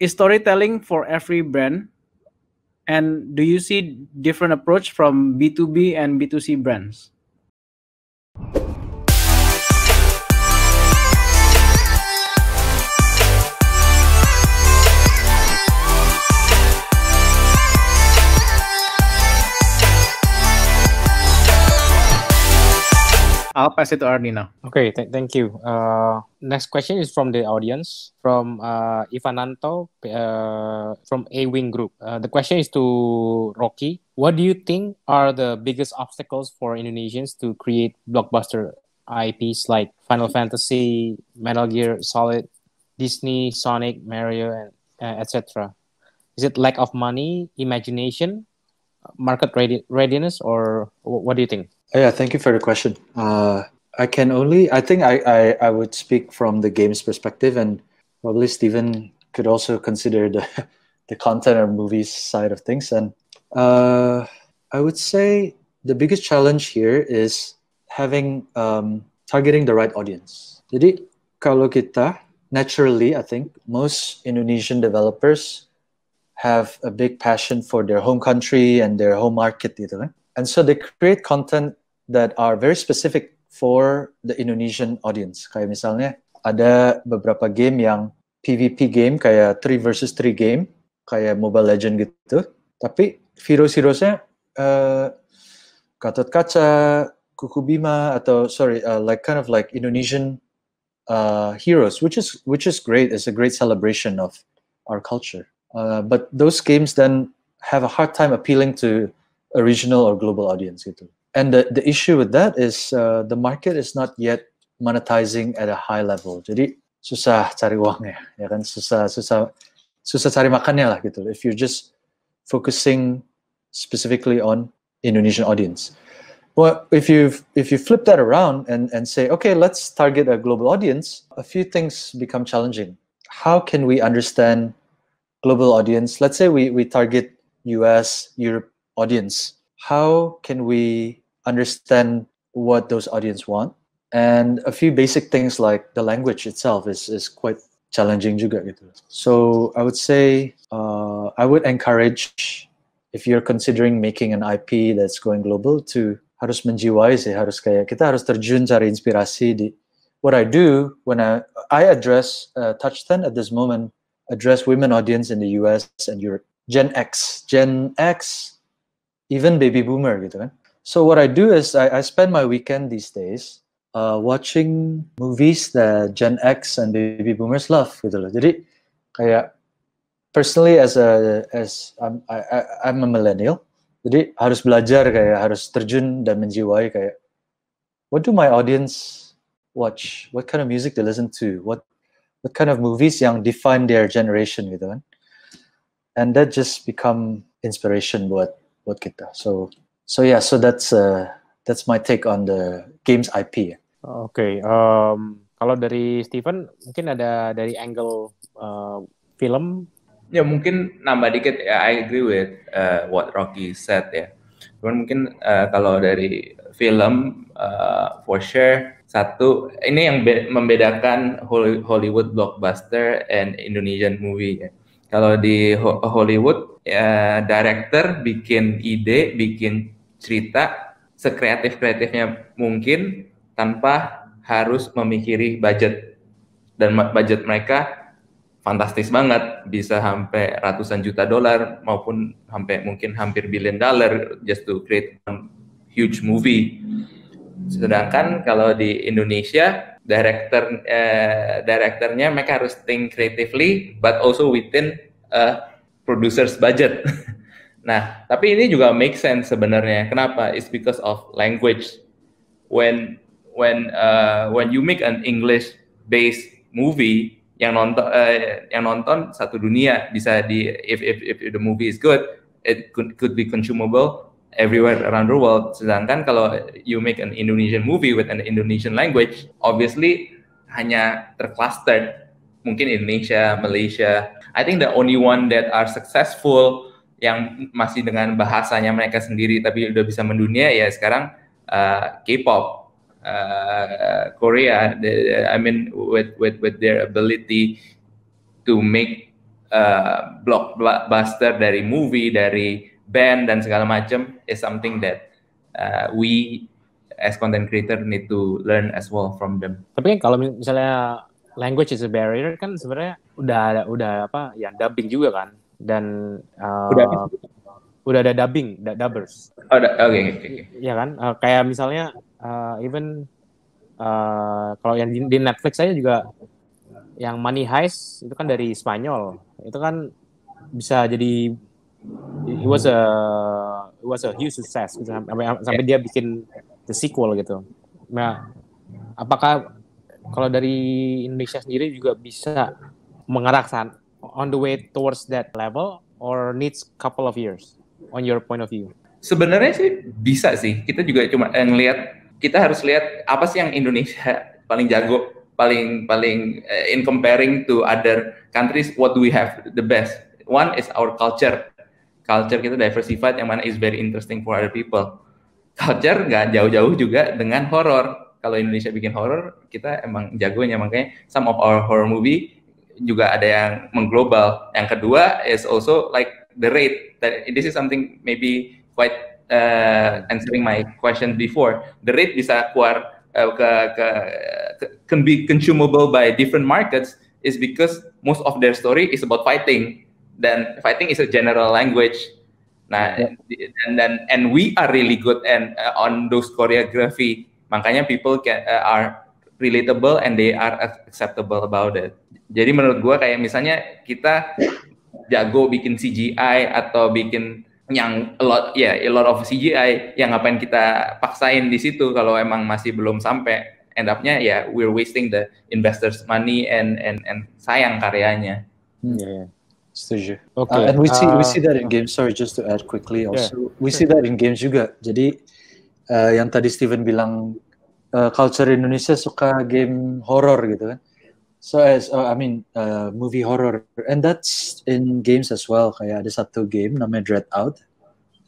is storytelling for every brand and do you see different approach from b2b and b2c brands I'll pass it to Arnie now. Okay, th- thank you. Uh, next question is from the audience from uh, Ivananto uh, from A Wing Group. Uh, the question is to Rocky. What do you think are the biggest obstacles for Indonesians to create blockbuster IPs like Final Fantasy, Metal Gear Solid, Disney, Sonic, Mario, and uh, etc. Is it lack of money, imagination, market readiness, or what do you think? Oh, yeah, thank you for the question. Uh, I can only, I think I, I, I, would speak from the game's perspective, and probably Stephen could also consider the, the content or movies side of things. And uh, I would say the biggest challenge here is having um, targeting the right audience. Jadi kalau kita naturally, I think most Indonesian developers have a big passion for their home country and their home market, gitu kan? And so they create content that are very specific for the Indonesian audience. Kayak misalnya ada beberapa game yang PvP game kayak 3 versus 3 game kayak Mobile Legend gitu. Tapi heroes-heroesnya uh, eh, Gatot Kaca, Kukubima atau sorry uh, like kind of like Indonesian uh, heroes, which is which is great. It's a great celebration of our culture. Uh, but those games then have a hard time appealing to a regional or global audience. Gitu and the, the issue with that is uh, the market is not yet monetizing at a high level. Jadi susah cari uangnya, ya kan? Susah, susah, susah cari makannya lah gitu. If you're just focusing specifically on Indonesian audience. Well, if you if you flip that around and, and say, okay, let's target a global audience, a few things become challenging. How can we understand global audience? Let's say we, we target US, Europe audience. How can we understand what those audience want. And a few basic things like the language itself is, is quite challenging juga gitu. So I would say uh, I would encourage if you're considering making an IP that's going global to harus menjiwai sih harus kayak kita harus terjun cari inspirasi di what I do when I I address uh, Touch 10 at this moment address women audience in the US and Europe Gen X Gen X even baby boomer gitu kan so what I do is I, I spend my weekend these days uh, watching movies that Gen X and baby boomers love gitu loh. Jadi kayak personally as a as I'm I, I, am a millennial. Jadi harus belajar kayak harus terjun dan menjiwai kayak what do my audience watch? What kind of music they listen to? What what kind of movies yang define their generation gitu kan? And that just become inspiration buat buat kita. So so yeah so that's uh, that's my take on the games IP oke okay, um, kalau dari Steven mungkin ada dari angle uh, film ya mungkin nambah dikit ya I agree with uh, what Rocky said ya cuman mungkin uh, kalau dari film uh, for sure satu ini yang membedakan Hollywood blockbuster and Indonesian movie ya kalau di Hollywood ya, director bikin ide bikin cerita sekreatif kreatifnya mungkin tanpa harus memikiri budget dan budget mereka fantastis banget bisa sampai ratusan juta dolar maupun sampai mungkin hampir billion dollar just to create a huge movie sedangkan kalau di Indonesia director eh, directornya mereka harus think creatively but also within a producer's budget Nah, tapi ini juga make sense sebenarnya. Kenapa? It's because of language. When when uh, when you make an English based movie yang nonton uh, yang nonton satu dunia bisa di if if if the movie is good, it could could be consumable everywhere around the world. Sedangkan kalau you make an Indonesian movie with an Indonesian language, obviously hanya terclustered mungkin Indonesia, Malaysia. I think the only one that are successful yang masih dengan bahasanya mereka sendiri tapi udah bisa mendunia ya sekarang uh, K-pop uh, Korea the, I mean with with with their ability to make uh, eh, blockbuster dari movie dari band dan segala macam is something that uh, we as content creator need to learn as well from them. Tapi kan kalau misalnya language is a barrier kan sebenarnya udah udah apa ya dubbing juga kan dan uh, udah ada, udah ada dubbing, da dubbers. Oh, oke. Okay, okay, Ya kan, uh, kayak misalnya uh, even uh, kalau yang di, di Netflix saya juga yang Money Heist itu kan dari Spanyol, itu kan bisa jadi it was a it was a huge success sampai sampai dia bikin the sequel gitu. Nah, apakah kalau dari Indonesia sendiri juga bisa mengarah on the way towards that level or needs couple of years on your point of view? Sebenarnya sih bisa sih. Kita juga cuma yang eh, lihat kita harus lihat apa sih yang Indonesia paling jago, paling paling uh, in comparing to other countries what do we have the best. One is our culture. Culture kita diversified yang mana is very interesting for other people. Culture nggak jauh-jauh juga dengan horror Kalau Indonesia bikin horror kita emang jagonya makanya some of our horror movie juga ada yang mengglobal. Yang kedua is also like the rate. That this is something maybe quite uh, answering my question before. The rate bisa keluar uh, ke, ke, can be consumable by different markets is because most of their story is about fighting. Then fighting is a general language. Nah, yeah. and then and we are really good and uh, on those choreography. Makanya people can uh, are relatable and they are acceptable about it. Jadi menurut gue kayak misalnya kita jago bikin CGI atau bikin yang a lot ya yeah, a lot of CGI yang ngapain kita paksain di situ kalau emang masih belum sampai end up-nya ya yeah, we're wasting the investors money and and and sayang karyanya. Hmm. Yeah. Setuju. Okay. Uh, and we see uh, we see that in games. Sorry, just to add quickly also, yeah. we see that in games juga. Jadi uh, yang tadi Steven bilang uh, culture Indonesia suka game horror gitu kan. So as uh, I mean uh, movie horror and that's in games as well. Kayak ada satu game namanya Dread Out.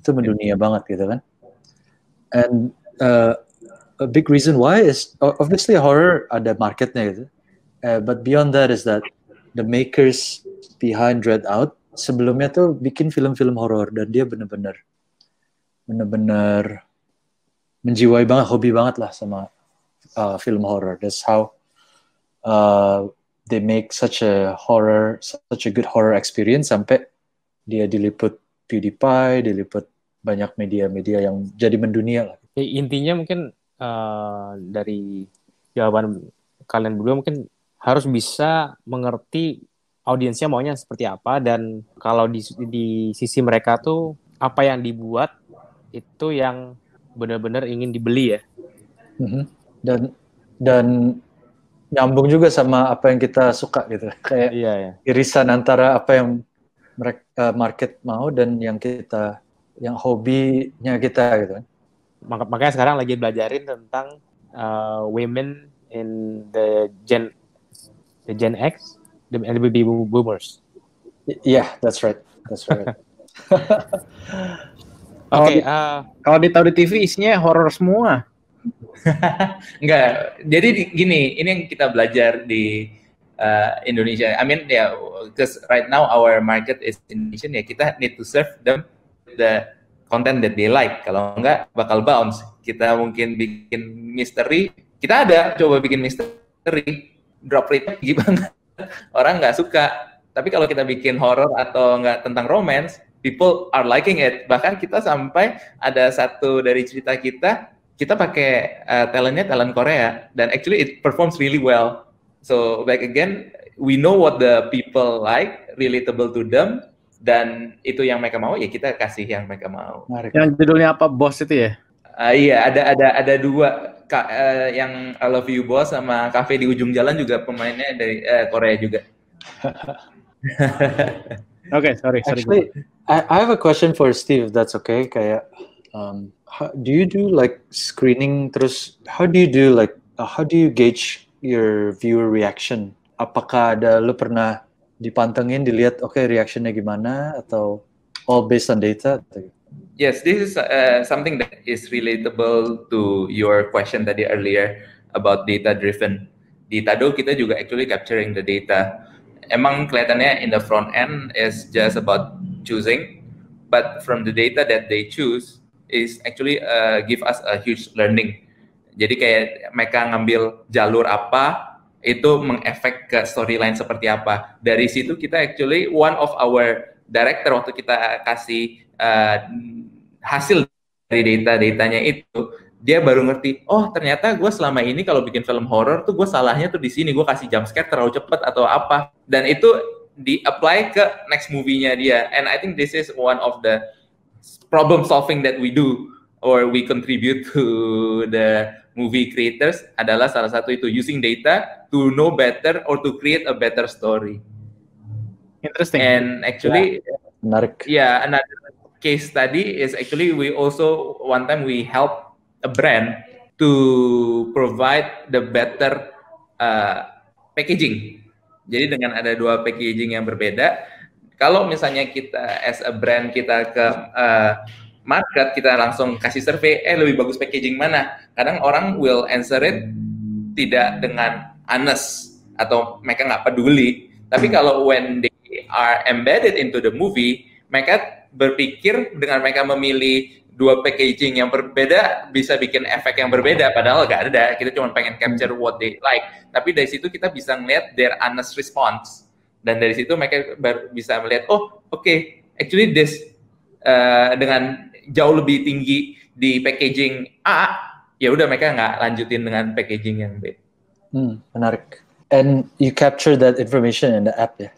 Itu mendunia hmm. banget gitu kan. And uh, a big reason why is obviously horror ada marketnya gitu. Uh, but beyond that is that the makers behind Dread Out sebelumnya tuh bikin film-film horror dan dia bener-bener bener-bener menjiwai banget hobi banget lah sama uh, film horror. That's how uh, they make such a horror, such a good horror experience sampai dia diliput PewDiePie, diliput banyak media-media yang jadi mendunia lah. Ya, intinya mungkin uh, dari jawaban kalian berdua mungkin harus bisa mengerti audiensnya maunya seperti apa dan kalau di, di sisi mereka tuh apa yang dibuat itu yang benar-benar ingin dibeli ya. Mm -hmm dan dan nyambung juga sama apa yang kita suka gitu kayak iya, iya. irisan antara apa yang mereka eh, market mau dan yang kita yang hobinya kita gitu kan makanya sekarang lagi belajarin tentang uh, women in the gen the Gen X the, baby boomers yeah that's right that's right Oke, okay, kalau uh, di, kalau di eh, TV isinya horor semua. Enggak. Jadi gini, ini yang kita belajar di uh, Indonesia. I mean, ya, yeah, because right now our market is Indonesian. Ya, yeah, kita need to serve them the content that they like. Kalau enggak, bakal bounce. Kita mungkin bikin misteri. Kita ada coba bikin misteri. Drop rate gimana? Orang nggak suka. Tapi kalau kita bikin horror atau nggak tentang romance, people are liking it. Bahkan kita sampai ada satu dari cerita kita kita pakai uh, talentnya talent Korea dan actually it performs really well. So back again, we know what the people like, relatable to them, dan itu yang mereka mau ya kita kasih yang mereka mau. Yang judulnya apa bos itu ya? Uh, iya ada ada ada dua ka, uh, yang I Love You Boss sama Cafe di ujung jalan juga pemainnya dari uh, Korea juga. Oke okay, sorry sorry. I, I have a question for Steve. That's okay kayak um, how, do you do like screening terus how do you do like uh, how do you gauge your viewer reaction apakah ada lu pernah dipantengin dilihat oke okay, reactionnya gimana atau all oh, based on data yes this is uh, something that is relatable to your question tadi earlier about data driven di Tado kita juga actually capturing the data emang kelihatannya in the front end is just about choosing but from the data that they choose is actually uh, give us a huge learning. Jadi kayak mereka ngambil jalur apa itu mengefek ke storyline seperti apa. Dari situ kita actually one of our director waktu kita kasih uh, hasil dari data-datanya itu dia baru ngerti oh ternyata gue selama ini kalau bikin film horror tuh gue salahnya tuh di sini gue kasih jump scare terlalu cepet atau apa dan itu di apply ke next movie-nya dia and I think this is one of the problem solving that we do or we contribute to the movie creators adalah salah satu itu using data to know better or to create a better story. Interesting. And actually, yeah, menarik. Yeah, another case study is actually we also one time we help a brand to provide the better uh, packaging. Jadi dengan ada dua packaging yang berbeda, kalau misalnya kita as a brand kita ke uh, market kita langsung kasih survei, eh lebih bagus packaging mana? Kadang orang will answer it tidak dengan honest atau mereka nggak peduli. Tapi kalau when they are embedded into the movie, mereka berpikir dengan mereka memilih dua packaging yang berbeda bisa bikin efek yang berbeda padahal nggak ada kita cuma pengen capture what they like tapi dari situ kita bisa ngeliat their honest response dan dari situ mereka baru bisa melihat oh oke okay, actually this uh, dengan jauh lebih tinggi di packaging A ya udah mereka nggak lanjutin dengan packaging yang B. Hmm, menarik. And you capture that information in the app ya? Yeah?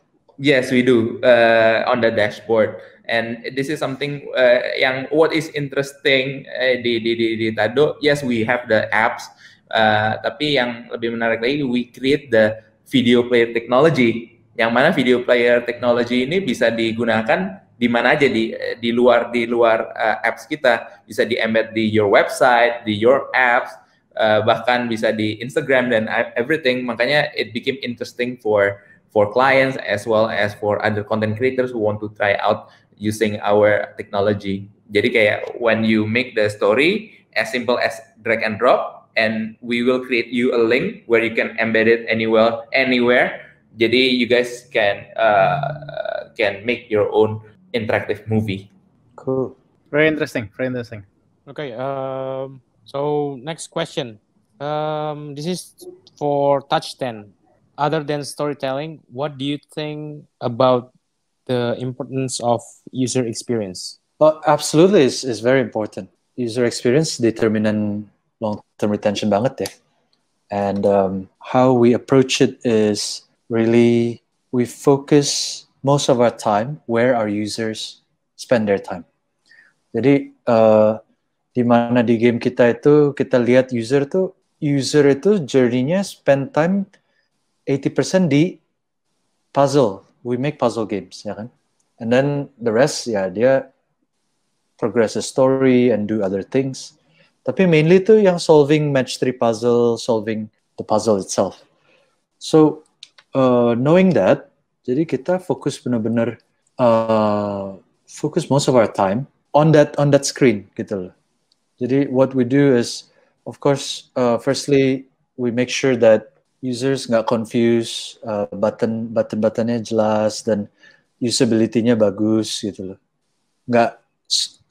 Yes, we do uh, on the dashboard. And this is something uh, yang what is interesting uh, di, di di di Tado. Yes, we have the apps, uh, tapi yang lebih menarik lagi, we create the video player technology yang mana video player teknologi ini bisa digunakan di mana aja di di luar di luar uh, apps kita bisa di embed di your website di your apps uh, bahkan bisa di Instagram dan e, everything makanya it became interesting for for clients as well as for other content creators who want to try out using our technology jadi kayak when you make the story as simple as drag and drop and we will create you a link where you can embed it anywhere anywhere jadi you guys can uh, can make your own interactive movie cool very interesting very interesting okay um, so next question um, this is for touch 10 other than storytelling what do you think about the importance of user experience well absolutely it's, it's very important user experience determinant long-term retention banget and um, how we approach it is really we focus most of our time where our users spend their time. Jadi uh, di mana di game kita itu kita lihat user tuh user itu journey-nya spend time 80% di puzzle. We make puzzle games, ya kan? And then the rest ya dia progress the story and do other things. Tapi mainly itu yang solving match 3 puzzle, solving the puzzle itself. So uh, knowing that, jadi kita fokus benar-benar uh, fokus most of our time on that on that screen gitu loh. Jadi what we do is of course uh, firstly we make sure that users nggak confuse, uh, button button buttonnya jelas dan usability-nya bagus gitu loh. Nggak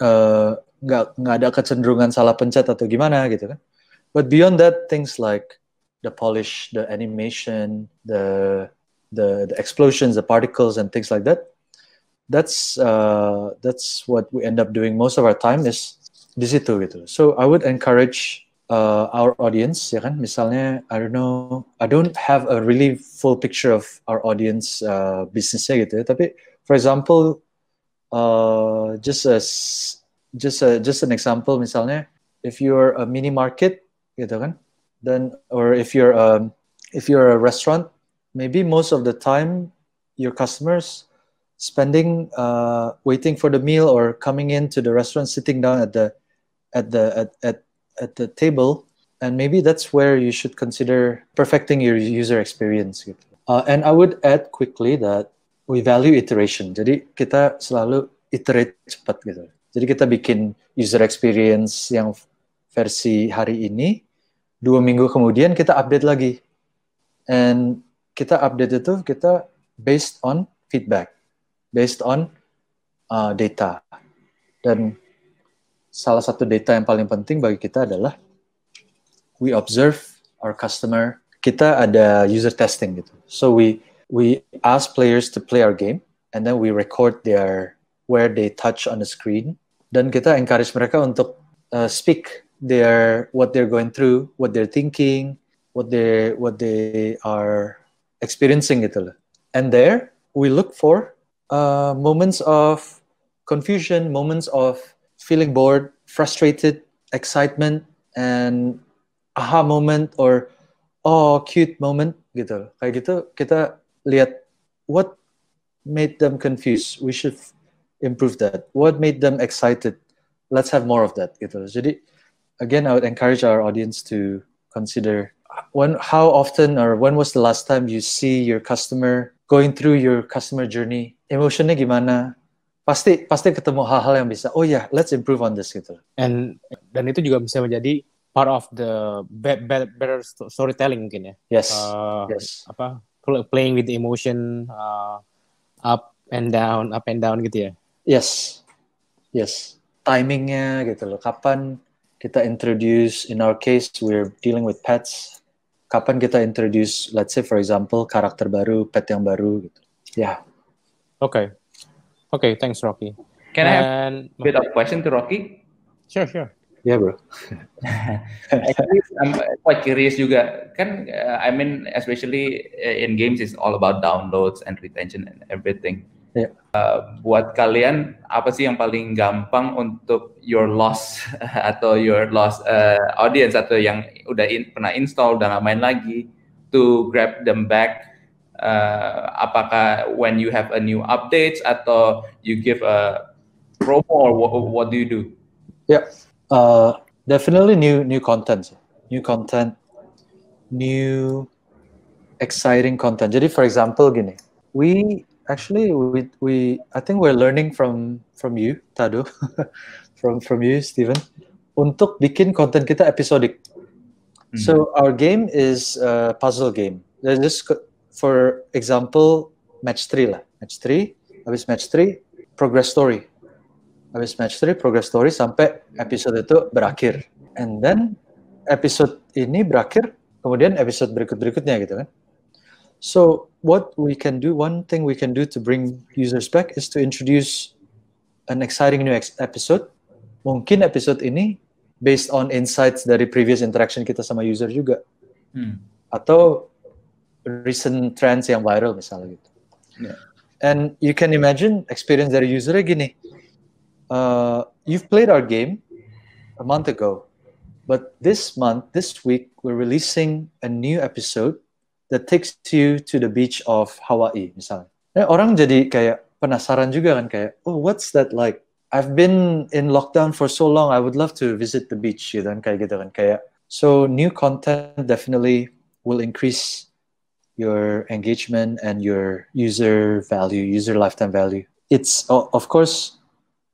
uh, nggak nggak ada kecenderungan salah pencet atau gimana gitu kan. But beyond that, things like the polish, the animation, the the, the explosions, the particles, and things like that. That's uh, that's what we end up doing most of our time is digital gitu. So I would encourage uh, our audience, ya kan? Misalnya, I don't know, I don't have a really full picture of our audience uh, businessnya gitu. Ya. Tapi for example, uh, just as just a, just an example misalnya, if you're a mini market gitu kan, then or if you're a, um, if you're a restaurant, maybe most of the time your customers spending uh, waiting for the meal or coming into the restaurant, sitting down at the at the at, at, at the table, and maybe that's where you should consider perfecting your user experience. Uh, and I would add quickly that we value iteration. Jadi kita selalu iterate cepat gitu. Jadi kita bikin user experience yang versi hari ini dua minggu kemudian kita update lagi and kita update itu kita based on feedback based on uh, data dan salah satu data yang paling penting bagi kita adalah we observe our customer kita ada user testing gitu so we we ask players to play our game and then we record their where they touch on the screen dan kita encourage mereka untuk uh, speak their what they're going through, what they're thinking, what they what they are experiencing it. And there we look for uh, moments of confusion, moments of feeling bored, frustrated, excitement, and aha moment or oh cute moment gitu. Kayak gitu kita lihat what made them confused. We should improve that. What made them excited? Let's have more of that gitu. Jadi again, I would encourage our audience to consider when how often or when was the last time you see your customer going through your customer journey emotionnya gimana pasti pasti ketemu hal-hal yang bisa oh ya yeah, let's improve on this gitu and dan itu juga bisa menjadi part of the bad, bad, better storytelling mungkin ya yes uh, yes apa playing with emotion uh, up and down up and down gitu ya yes yes timingnya gitu loh kapan kita introduce in our case we're dealing with pets kapan kita introduce let's say for example karakter baru pet yang baru gitu ya yeah. oke okay. oke okay, thanks Rocky can And, I have a bit of question to Rocky sure sure yeah bro I'm quite curious juga kan uh, I mean especially uh, in games is all about downloads and retention and everything Uh, buat kalian apa sih yang paling gampang untuk your loss atau your loss uh, audience atau yang udah in, pernah install dan nggak main lagi to grab them back? Uh, apakah when you have a new updates atau you give a promo or what, what do you do? Yeah, ya, uh, definitely new new content, new content, new exciting content. Jadi for example gini, we actually we we I think we're learning from from you Tado from from you Steven untuk bikin konten kita episodik. Mm -hmm. So our game is a uh, puzzle game. Let's just for example match three lah. Match three. habis match three, progress story. Habis match three, progress story sampai episode itu berakhir. And then episode ini berakhir kemudian episode berikut-berikutnya gitu kan. So what we can do, one thing we can do to bring users back is to introduce an exciting new episode. Mungkin episode ini based on insights dari previous interaction kita sama user juga. Hmm. Atau recent trends yang viral misalnya gitu. Yeah. And you can imagine experience dari user gini. Uh, you've played our game a month ago, but this month, this week, we're releasing a new episode that takes you to the beach of Hawaii misalnya. Ya, eh, orang jadi kayak penasaran juga kan kayak, oh what's that like? I've been in lockdown for so long. I would love to visit the beach gitu kan kayak gitu kan kayak. So new content definitely will increase your engagement and your user value, user lifetime value. It's of course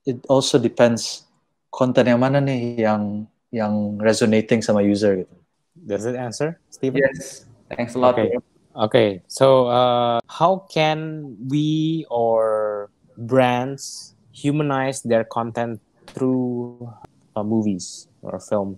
it also depends content yang mana nih yang yang resonating sama user gitu. Does it answer, Steven? Yes. Thanks a lot. Okay. Okay. So, uh, how can we or brands humanize their content through uh, movies or film?